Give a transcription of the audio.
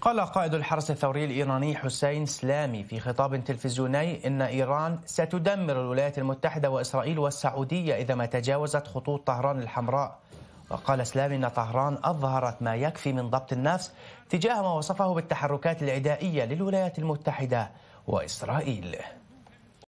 قال قائد الحرس الثوري الإيراني حسين سلامي في خطاب تلفزيوني إن إيران ستدمر الولايات المتحدة وإسرائيل والسعودية إذا ما تجاوزت خطوط طهران الحمراء وقال سلامي أن طهران أظهرت ما يكفي من ضبط النفس تجاه ما وصفه بالتحركات العدائية للولايات المتحدة وإسرائيل